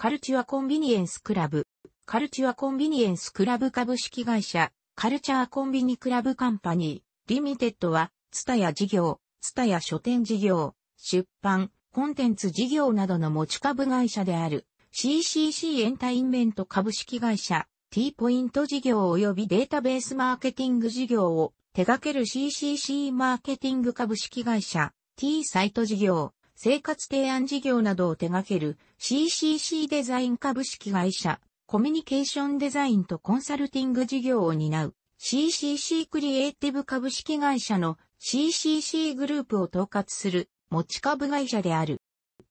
カルチュアコンビニエンスクラブ、カルチュアコンビニエンスクラブ株式会社、カルチャーコンビニクラブカンパニー、リミテッドは、ツタヤ事業、ツタヤ書店事業、出版、コンテンツ事業などの持ち株会社である、CCC エンタインメント株式会社、T ポイント事業及びデータベースマーケティング事業を手掛ける CCC マーケティング株式会社、T サイト事業、生活提案事業などを手掛ける CCC デザイン株式会社、コミュニケーションデザインとコンサルティング事業を担う CCC クリエイティブ株式会社の CCC グループを統括する持ち株会社である。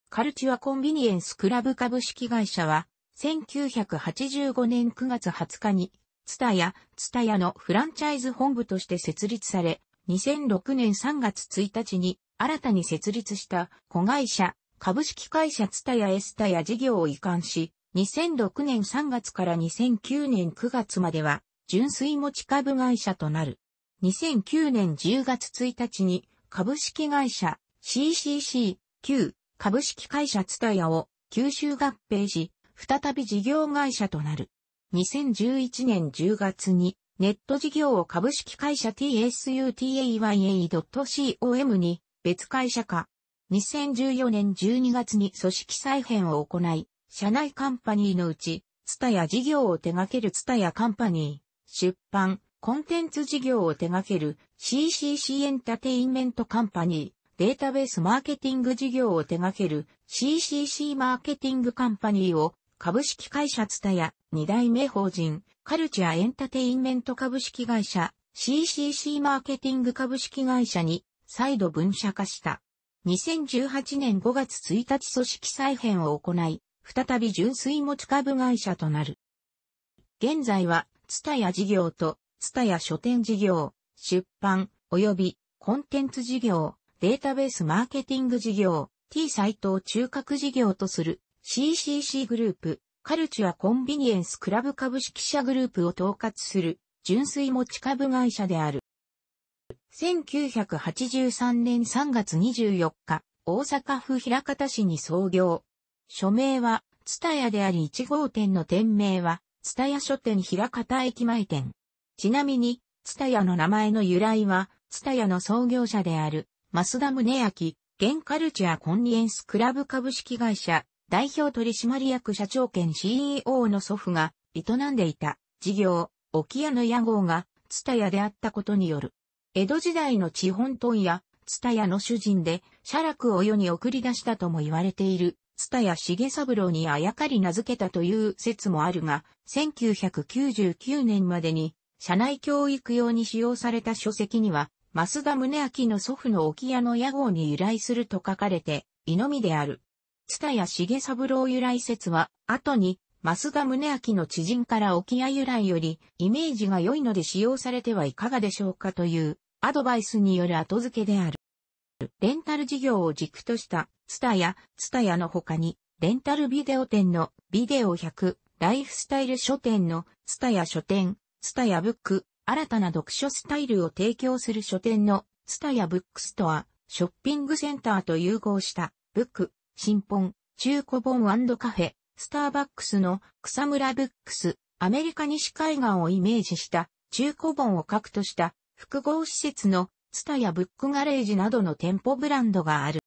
カルチュアコンビニエンスクラブ株式会社は1985年9月20日にツタヤ、ツタヤのフランチャイズ本部として設立され、2006年3月1日に新たに設立した子会社、株式会社ツタヤエスタヤ事業を移管し、2006年3月から2009年9月までは、純粋持ち株会社となる。2009年10月1日に、株式会社 CCC、旧株式会社ツタヤを吸収合併し、再び事業会社となる。2011年10月に、ネット事業を株式会社 TSUTAYA.com に別会社化。2014年12月に組織再編を行い、社内カンパニーのうち、ツタヤ事業を手掛けるツタヤカンパニー、出版、コンテンツ事業を手掛ける CCC エンタテインメントカンパニー、データベースマーケティング事業を手掛ける CCC マーケティングカンパニーを株式会社ツタヤ2代目法人カルチャーエンタテインメント株式会社 CCC マーケティング株式会社に再度分社化した。2018年5月1日組織再編を行い、再び純粋持ち株会社となる。現在は、ツタヤ事業と、ツタヤ書店事業、出版、及び、コンテンツ事業、データベースマーケティング事業、T サイトを中核事業とする CCC グループ、カルチュアコンビニエンスクラブ株式社グループを統括する純粋持ち株会社である。1983年3月24日、大阪府平方市に創業。署名は、ツタヤであり1号店の店名は、ツタヤ書店平方駅前店。ちなみに、ツタヤの名前の由来は、ツタヤの創業者である、増田宗明、現カルチャーコンリエンスクラブ株式会社、代表取締役社長兼 CEO の祖父が営んでいた事業、沖屋の屋号がツタヤであったことによる。江戸時代の地本問屋、津田屋の主人で、写楽を世に送り出したとも言われている、津田屋重三郎にあやかり名付けたという説もあるが、1999年までに、社内教育用に使用された書籍には、増田宗明の祖父の沖屋の屋号に由来すると書かれて、井のみである。津田屋重三郎由来説は、後に、増田宗明の知人から沖屋由来より、イメージが良いので使用されてはいかがでしょうかというアドバイスによる後付けである。レンタル事業を軸とした、ツタヤ、ツタヤの他に、レンタルビデオ店のビデオ100、ライフスタイル書店のツタヤ書店、ツタヤブック、新たな読書スタイルを提供する書店のツタヤブックストア、ショッピングセンターと融合した、ブック、新本、中古本カフェ、スターバックスの草村ブックス、アメリカ西海岸をイメージした中古本をくとした複合施設のツタやブックガレージなどの店舗ブランドがある。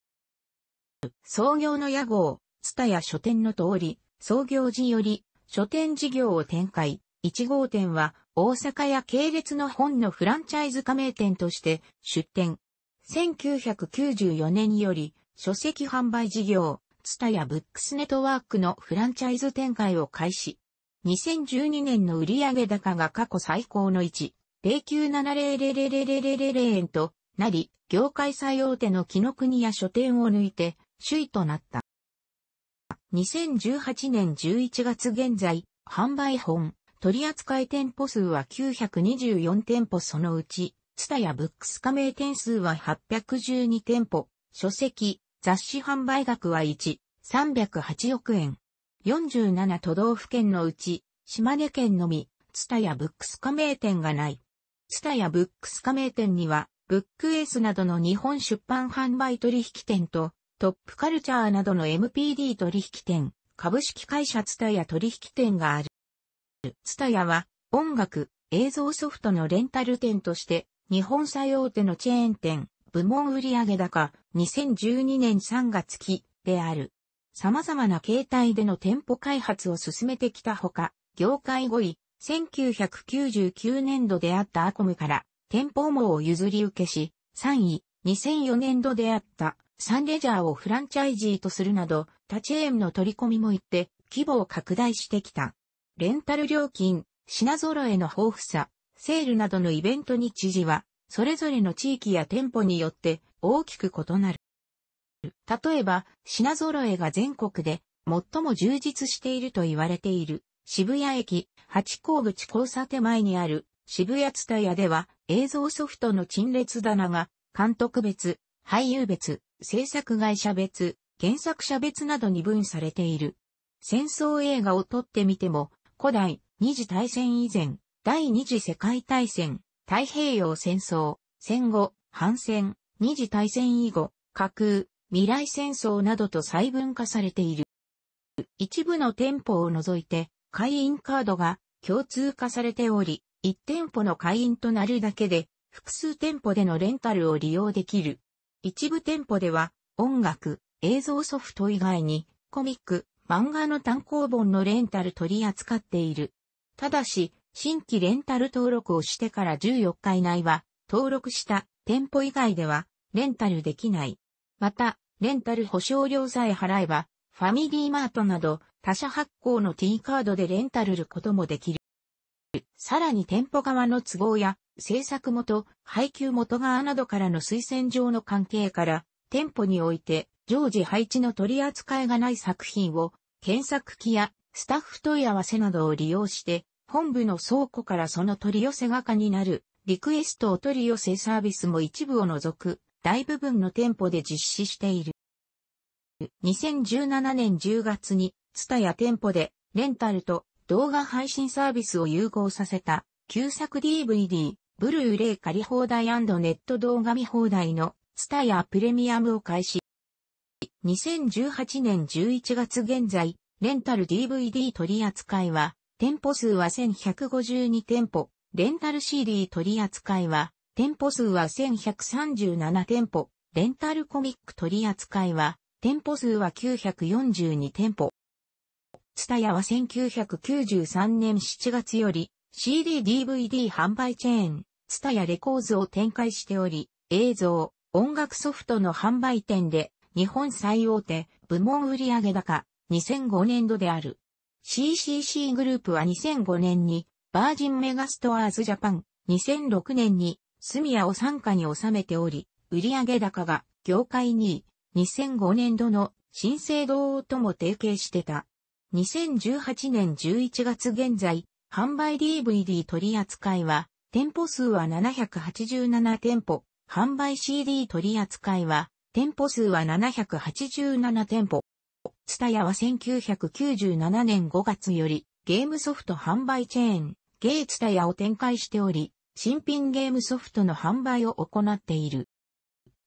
創業の屋号、ツタや書店の通り、創業時より書店事業を展開。1号店は大阪や系列の本のフランチャイズ加盟店として出店。1994年より書籍販売事業、ツタやブックスネットワークのフランチャイズ展開を開始。2012年の売上高が過去最高の1 09700000円となり、業界最大手の木の国や書店を抜いて、首位となった。2018年11月現在、販売本、取扱店舗数は924店舗そのうち、ツタやブックス加盟店数は812店舗、書籍、雑誌販売額は1、308億円。47都道府県のうち、島根県のみ、ツタやブックス加盟店がない。ツタヤブックス加盟店には、ブックエースなどの日本出版販売取引店と、トップカルチャーなどの MPD 取引店、株式会社ツタヤ取引店がある。ツタヤは、音楽、映像ソフトのレンタル店として、日本最大手のチェーン店、部門売上高、2012年3月期である。様々な形態での店舗開発を進めてきたほか、業界5位、1999年度であったアコムから店舗網を譲り受けし、3位、2004年度であったサンレジャーをフランチャイジーとするなど、他チェーンの取り込みも行って、規模を拡大してきた。レンタル料金、品揃えの豊富さ、セールなどのイベントに知事は、それぞれの地域や店舗によって大きく異なる。例えば、品揃えが全国で最も充実していると言われている渋谷駅、八甲口交差手前にある渋谷ツタヤでは映像ソフトの陳列棚が監督別、俳優別、制作会社別、原作者別などに分されている。戦争映画を撮ってみても、古代、二次大戦以前、第二次世界大戦、太平洋戦争、戦後、反戦、二次大戦以後、架空、未来戦争などと細分化されている。一部の店舗を除いて、会員カードが共通化されており、1店舗の会員となるだけで、複数店舗でのレンタルを利用できる。一部店舗では、音楽、映像ソフト以外に、コミック、漫画の単行本のレンタル取り扱っている。ただし、新規レンタル登録をしてから14日以内は、登録した店舗以外では、レンタルできない。また、レンタル保証料さえ払えば、ファミリーマートなど、他社発行の T カードでレンタルることもできる。さらに店舗側の都合や、制作元、配給元側などからの推薦上の関係から、店舗において、常時配置の取り扱いがない作品を、検索機やスタッフ問い合わせなどを利用して、本部の倉庫からその取り寄せ画になる、リクエストお取り寄せサービスも一部を除く、大部分の店舗で実施している。2017年10月に、ツタや店舗で、レンタルと動画配信サービスを融合させた、旧作 DVD、ブルーレイ借り放題ネット動画見放題の、ツタやプレミアムを開始。2018年11月現在、レンタル DVD 取扱いは、店舗数は1152店舗、レンタル CD 取扱いは、店舗数は1137店舗、レンタルコミック取扱いは、店舗数は942店舗。ツタヤは1993年7月より CD-DVD 販売チェーン、ツタヤレコーズを展開しており、映像、音楽ソフトの販売店で日本最大手部門売上高2005年度である。CCC グループは2005年にバージンメガストアーズジャパン、2006年にスミヤを傘下に収めており、売上高が業界2位、2005年度の新生堂とも提携してた。2018年11月現在、販売 DVD 取扱いは、店舗数は787店舗、販売 CD 取扱いは、店舗数は787店舗。ツタヤは1997年5月より、ゲームソフト販売チェーン、ゲイツタヤを展開しており、新品ゲームソフトの販売を行っている。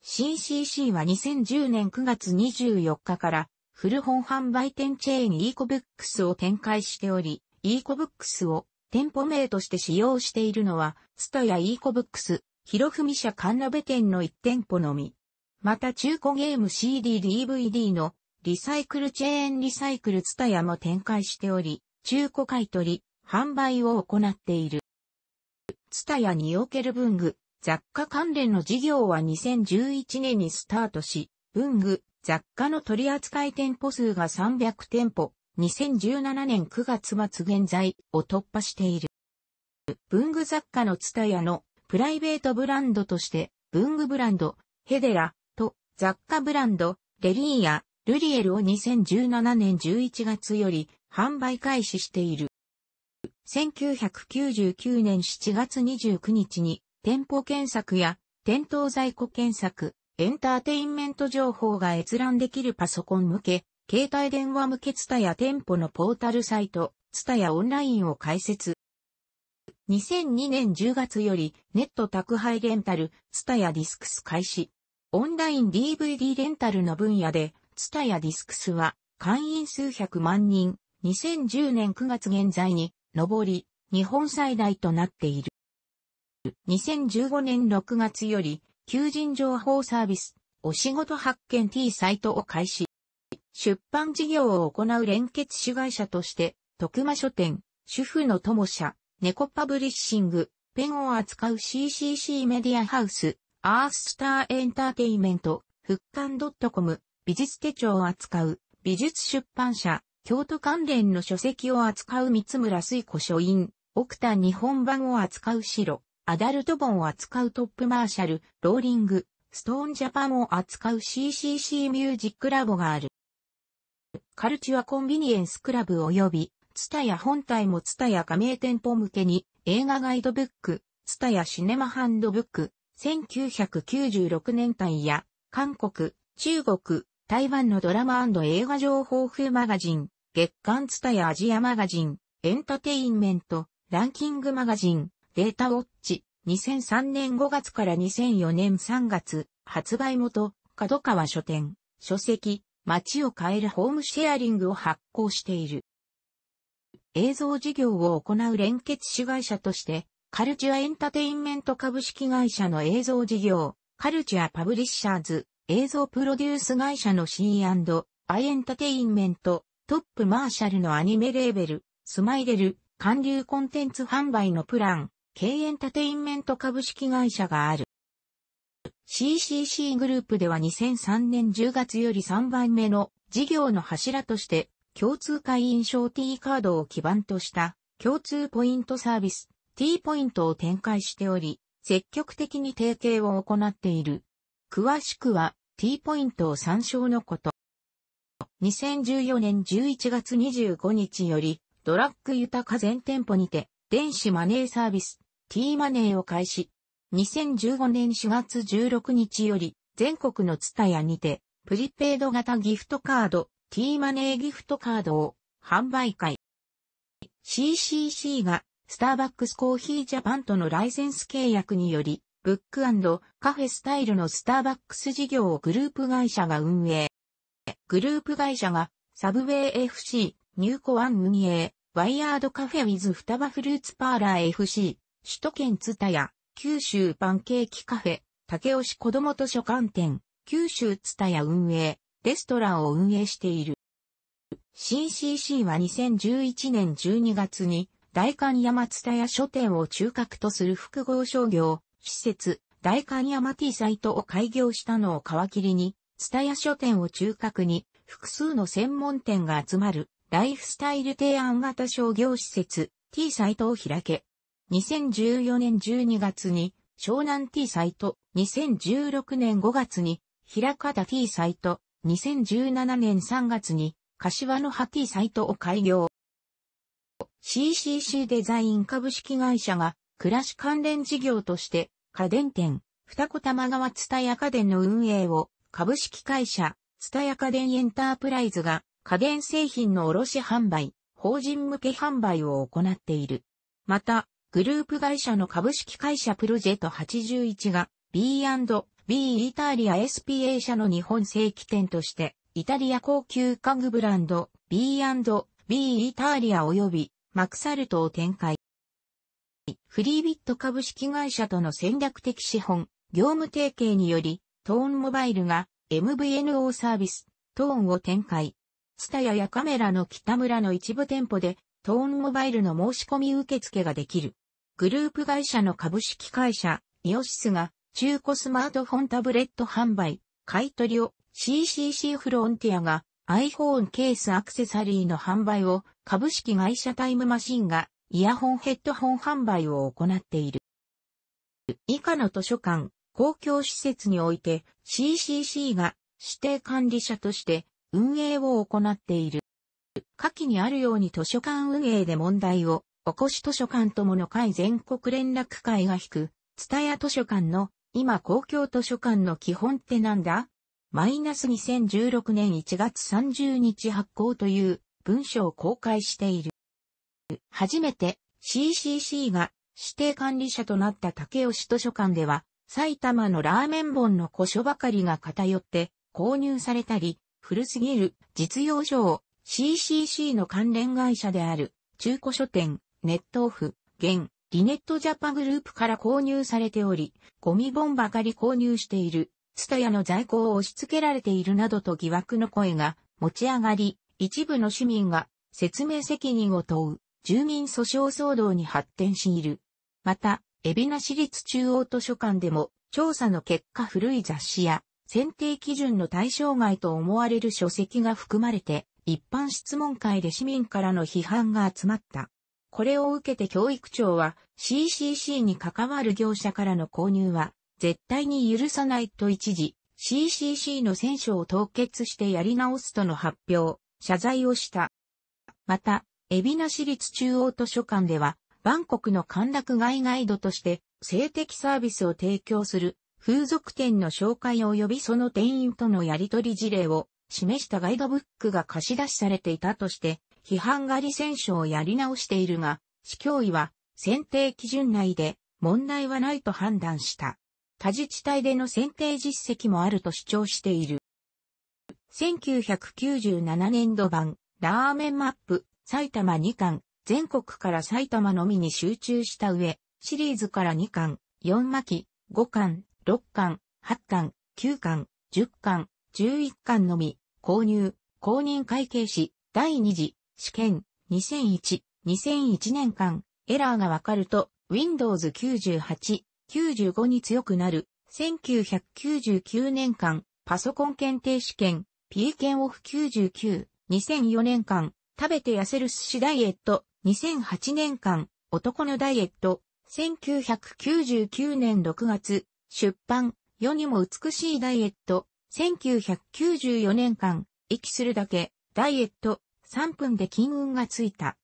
CCC は2010年9月24日から古本販売店チェーン ecobooks を展開しており、ecobooks を店舗名として使用しているのは、スタや ecobooks、広文社神鍋店の1店舗のみ。また中古ゲーム CD-DVD のリサイクルチェーンリサイクルツタヤも展開しており、中古買取、販売を行っている。ツタヤにおける文具、雑貨関連の事業は2011年にスタートし、文具、雑貨の取扱店舗数が300店舗、2017年9月末現在を突破している。文具雑貨のツタヤのプライベートブランドとして、文具ブランド、ヘデラと雑貨ブランド、レリーやルリエルを2017年11月より販売開始している。1999年7月29日に店舗検索や店頭在庫検索、エンターテインメント情報が閲覧できるパソコン向け、携帯電話向けツタや店舗のポータルサイト、ツタやオンラインを開設。2002年10月よりネット宅配レンタル、ツタやディスクス開始。オンライン DVD レンタルの分野で、ツタやディスクスは会員数百万人、2010年9月現在に上り、日本最大となっている。2015年6月より、求人情報サービス、お仕事発見 T サイトを開始。出版事業を行う連結主会社として、徳間書店、主婦の友社、猫パブリッシング、ペンを扱う CCC メディアハウス、アーススターエンターテイメント、復刊 .com、美術手帳を扱う、美術出版社、京都関連の書籍を扱う三村水子書院、奥田日本版を扱う白、アダルト本を扱うトップマーシャル、ローリング、ストーンジャパンを扱う CCC ミュージックラボがある。カルチュアコンビニエンスクラブ及び、ツタヤ本体もツタヤ加盟店舗向けに映画ガイドブック、ツタヤシネマハンドブック、1996年単や、韓国、中国、台湾のドラマ映画情報風マガジン、月刊ツタヤアジアマガジン、エンタテインメント、ランキングマガジン、データウォッチ、2003年5月から2004年3月、発売元、角川書店、書籍、街を変えるホームシェアリングを発行している。映像事業を行う連結子会社として、カルチュアエンタテインメント株式会社の映像事業、カルチュアパブリッシャーズ、映像プロデュース会社の C&I エンタテインメント、トップマーシャルのアニメレーベル、スマイデル、韓流コンテンツ販売のプラン、K エンタテインメント株式会社がある。CCC グループでは2003年10月より3番目の事業の柱として共通会員証 T カードを基盤とした共通ポイントサービス T ポイントを展開しており、積極的に提携を行っている。詳しくは T ポイントを参照のこと。2014年11月25日よりドラッグ豊か全店舗にて電子マネーサービス T マネーを開始。2015年4月16日より、全国のツタヤにて、プリペイド型ギフトカード、T マネーギフトカードを販売会。CCC が、スターバックスコーヒージャパンとのライセンス契約により、ブックカフェスタイルのスターバックス事業をグループ会社が運営。グループ会社が、サブウェイ FC、ニューコワン運営、ワイヤードカフェウィズ双葉フルーツパーラー FC、首都圏津田屋、九州パンケーキカフェ、竹押子ども図書館店、九州津田屋運営、レストランを運営している。新 CC は2011年12月に、大観山津田屋書店を中核とする複合商業、施設、大観山 T サイトを開業したのを皮切りに、津田屋書店を中核に、複数の専門店が集まる、ライフスタイル提案型商業施設、T サイトを開け、2014年12月に湘南 T サイト、2016年5月に平方 T サイト、2017年3月に柏の葉 T サイトを開業。CCC デザイン株式会社が暮らし関連事業として家電店、二子玉川津田屋家電の運営を株式会社、津田屋家電エンタープライズが家電製品の卸販売、法人向け販売を行っている。また、グループ会社の株式会社プロジェト81が B&B イタリア SPA 社の日本正規店として、イタリア高級家具ブランド B&B イタリア及びマクサルトを展開。フリービット株式会社との戦略的資本、業務提携により、トーンモバイルが MVNO サービス、トーンを展開。スタヤやカメラの北村の一部店舗で、トーンモバイルの申し込み受付ができる。グループ会社の株式会社、イオシスが、中古スマートフォンタブレット販売、買取を CCC フロンティアが iPhone ケースアクセサリーの販売を株式会社タイムマシンがイヤホンヘッドホン販売を行っている。以下の図書館、公共施設において CCC が指定管理者として運営を行っている。下記にあるように図書館運営で問題をおこし図書館友の会全国連絡会が引く、つたや図書館の、今公共図書館の基本ってなんだマイナス2016年1月30日発行という文書を公開している。初めて CCC が指定管理者となった竹吉図書館では、埼玉のラーメン本の古書ばかりが偏って購入されたり、古すぎる実用書を CCC の関連会社である中古書店ネットオフ、現、リネットジャパグループから購入されており、ゴミ本ばかり購入している、ツタヤの在庫を押し付けられているなどと疑惑の声が持ち上がり、一部の市民が説明責任を問う住民訴訟騒動に発展している。また、海老名市立中央図書館でも調査の結果古い雑誌や選定基準の対象外と思われる書籍が含まれて一般質問会で市民からの批判が集まった。これを受けて教育庁は CCC に関わる業者からの購入は絶対に許さないと一時 CCC の選手を凍結してやり直すとの発表、謝罪をした。また、海老名市立中央図書館では、バンコクの歓楽街ガイドとして性的サービスを提供する風俗店の紹介及びその店員とのやり取り事例を示したガイドブックが貸し出しされていたとして、批判狩り戦手をやり直しているが、市教委は選定基準内で問題はないと判断した。他自治体での選定実績もあると主張している。1997年度版、ラーメンマップ、埼玉2巻、全国から埼玉のみに集中した上、シリーズから2巻、4巻、5巻、6巻、8巻、9巻、10巻、11巻のみ、購入、公認会計士、第2次、試験、2001、2001年間、エラーがわかると、Windows 98、95に強くなる、1999年間、パソコン検定試験、p k 検オフ99、2004年間、食べて痩せる寿司ダイエット、2008年間、男のダイエット、1999年6月、出版、世にも美しいダイエット、1994年間、息するだけ、ダイエット、3分で金運がついた。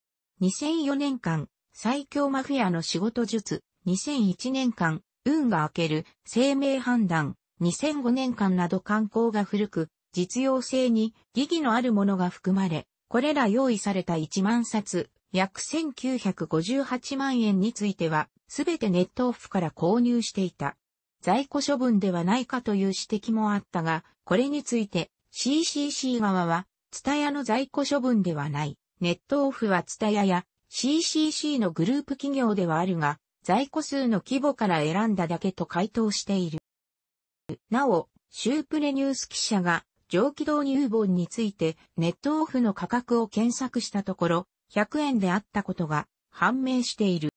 2004年間、最強マフィアの仕事術。2001年間、運が明ける、生命判断。2005年間など観光が古く、実用性に疑義のあるものが含まれ、これら用意された1万冊、約1958万円については、すべてネットオフから購入していた。在庫処分ではないかという指摘もあったが、これについて CCC 側はツタヤの在庫処分ではない。ネットオフはツタヤや CCC のグループ企業ではあるが、在庫数の規模から選んだだけと回答している。なお、シュープレニュース記者が上気道入本についてネットオフの価格を検索したところ、100円であったことが判明している。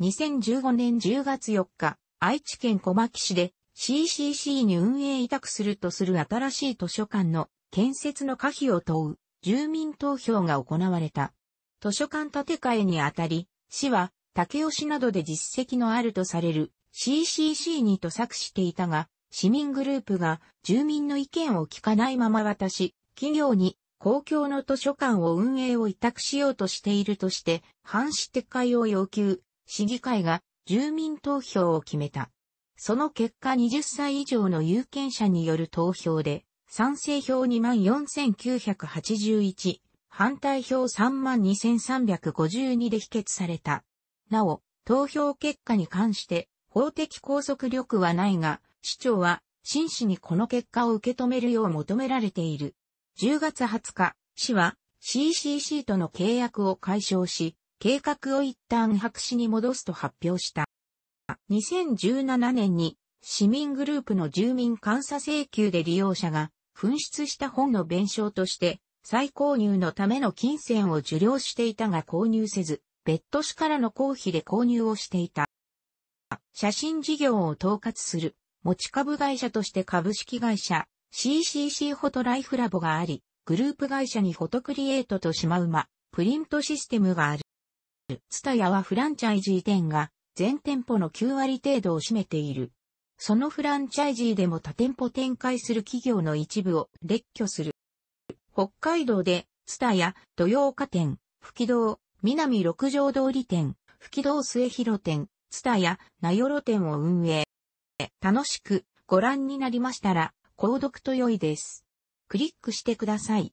2015年10月4日、愛知県小牧市で CCC に運営委託するとする新しい図書館の建設の可否を問う住民投票が行われた。図書館建て替えにあたり、市は竹吉などで実績のあるとされる CCC にと作していたが、市民グループが住民の意見を聞かないまま渡し、企業に公共の図書館を運営を委託しようとしているとして、反死撤回を要求、市議会が住民投票を決めた。その結果20歳以上の有権者による投票で、賛成票24,981、反対票32,352で否決された。なお、投票結果に関して法的拘束力はないが、市長は真摯にこの結果を受け止めるよう求められている。10月20日、市は CCC との契約を解消し、計画を一旦白紙に戻すと発表した。2017年に市民グループの住民監査請求で利用者が紛失した本の弁償として、再購入のための金銭を受領していたが購入せず、別都市からの公費で購入をしていた。写真事業を統括する持ち株会社として株式会社 CCC フォトライフラボがあり、グループ会社にフォトクリエイトとしまうマ、プリントシステムがある。ツタヤはフランチャイジー店が全店舗の9割程度を占めている。そのフランチャイジーでも多店舗展開する企業の一部を列挙する。北海道で、ツタヤ、土曜花店、吹き道、南六条通り店、吹き道末広店、ツタヤ、名寄店を運営。楽しくご覧になりましたら、購読と良いです。クリックしてください。